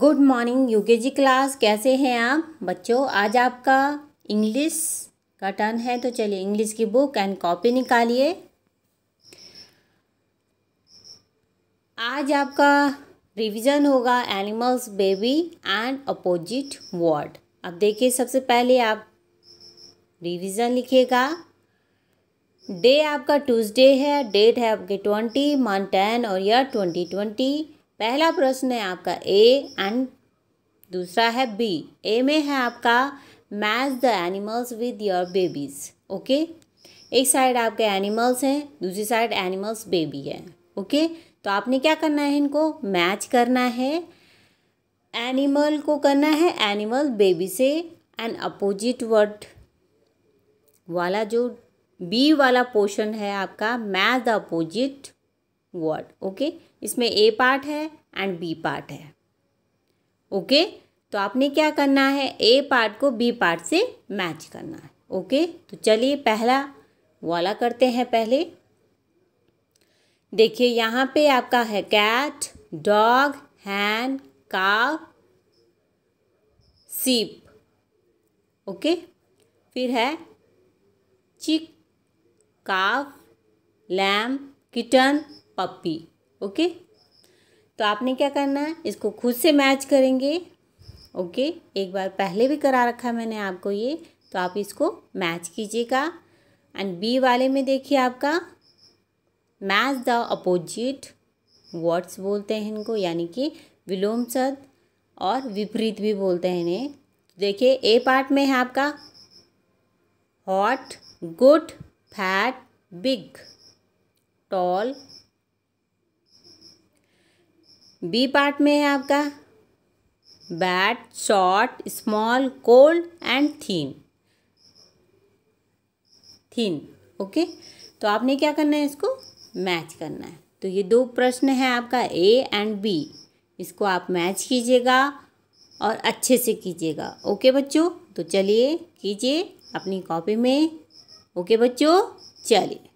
good morning UKG class कैसे हैं आप बच्चों आज आपका इंग्लिश का टर्न है तो चलिए इंग्लिश की बुक एंड कॉपी निकालिए आज आपका रिवीजन होगा animals baby and opposite word अब देखिए सबसे पहले आप रिवीजन लिखिएगा डे आपका ट्यूसडे है डेट है आपके ट्वेंटी मंथ टेन और ईयर ट्वेंटी ट्वेंटी पहला प्रश्न है आपका ए एंड दूसरा है बी ए में है आपका match the animals with your babies okay एक साइड आपके एनिमल्स हैं दूसरी साइड एनिमल्स बेबी है ओके तो आपने क्या करना है इनको मैच करना है एनिमल को करना है एनिमल बेबी से एंड अपोजिट वर्ड वाला जो बी वाला पोर्शन है आपका match the opposite word okay इसमें ए पार्ट है एंड बी पार्ट है ओके तो आपने क्या करना है ए पार्ट को बी पार्ट से मैच करना है ओके तो चलिए पहला वाला करते हैं पहले देखिए यहाँ पे आपका है कैट डॉग हैंड काफ सीप ओके फिर है chick calf lamb kitten puppy okay तो आपने क्या करना है इसको खुद से मैच करेंगे ओके एक बार पहले भी करा रखा है मैंने आपको ये तो आप इसको मैच कीजिएगा एंड बी वाले में देखिए आपका मैच द अपोजिट वर्ड्स बोलते हैं इनको यानी कि विलोम सद और विपरीत भी बोलते हैं इन्हें देखिए ए पार्ट में है आपका hot good fat big tall B part में है आपका bad short small cold and thin thin okay तो आपने क्या करना है इसको मैच करना है तो ये दो प्रश्न है आपका ए एंड बी इसको आप मैच कीजिएगा और अच्छे से कीजिएगा ओके बच्चों तो चलिए कीजिए अपनी कॉपी में ओके बच्चों चलिए